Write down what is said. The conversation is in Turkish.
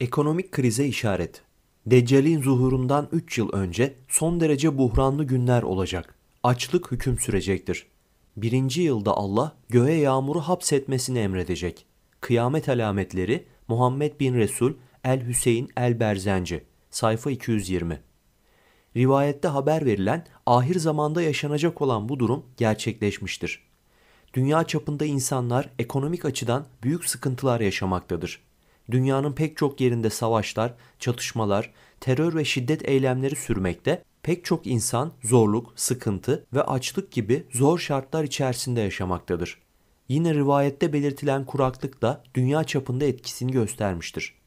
Ekonomik krize işaret. Deccal'in zuhurundan 3 yıl önce son derece buhranlı günler olacak. Açlık hüküm sürecektir. Birinci yılda Allah göğe yağmuru hapsetmesini emredecek. Kıyamet alametleri Muhammed bin Resul El Hüseyin El Berzenci sayfa 220. Rivayette haber verilen ahir zamanda yaşanacak olan bu durum gerçekleşmiştir. Dünya çapında insanlar ekonomik açıdan büyük sıkıntılar yaşamaktadır dünyanın pek çok yerinde savaşlar, çatışmalar, terör ve şiddet eylemleri sürmekte, pek çok insan zorluk, sıkıntı ve açlık gibi zor şartlar içerisinde yaşamaktadır. Yine rivayette belirtilen kuraklık da dünya çapında etkisini göstermiştir.